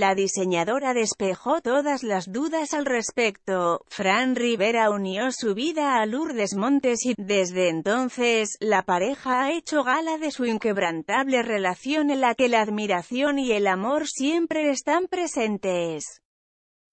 La diseñadora despejó todas las dudas al respecto. Fran Rivera unió su vida a Lourdes Montes y, desde entonces, la pareja ha hecho gala de su inquebrantable relación en la que la admiración y el amor siempre están presentes.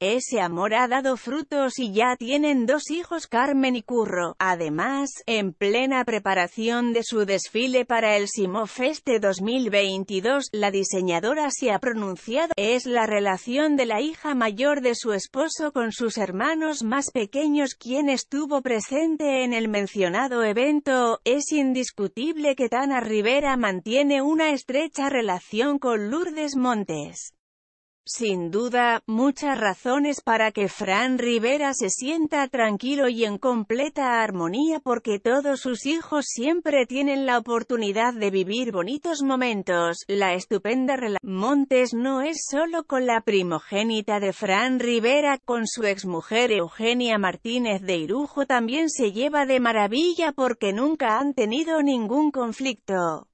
Ese amor ha dado frutos y ya tienen dos hijos Carmen y Curro. Además, en plena preparación de su desfile para el Simofeste 2022, la diseñadora se ha pronunciado, es la relación de la hija mayor de su esposo con sus hermanos más pequeños quien estuvo presente en el mencionado evento, es indiscutible que Tana Rivera mantiene una estrecha relación con Lourdes Montes. Sin duda, muchas razones para que Fran Rivera se sienta tranquilo y en completa armonía porque todos sus hijos siempre tienen la oportunidad de vivir bonitos momentos. La estupenda relación Montes no es solo con la primogénita de Fran Rivera, con su exmujer Eugenia Martínez de Irujo también se lleva de maravilla porque nunca han tenido ningún conflicto.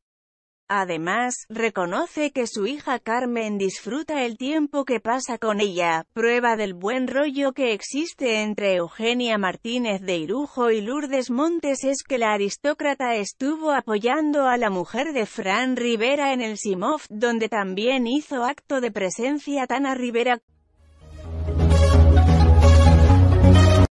Además, reconoce que su hija Carmen disfruta el tiempo que pasa con ella, prueba del buen rollo que existe entre Eugenia Martínez de Irujo y Lourdes Montes es que la aristócrata estuvo apoyando a la mujer de Fran Rivera en el Simov, donde también hizo acto de presencia Tana Rivera.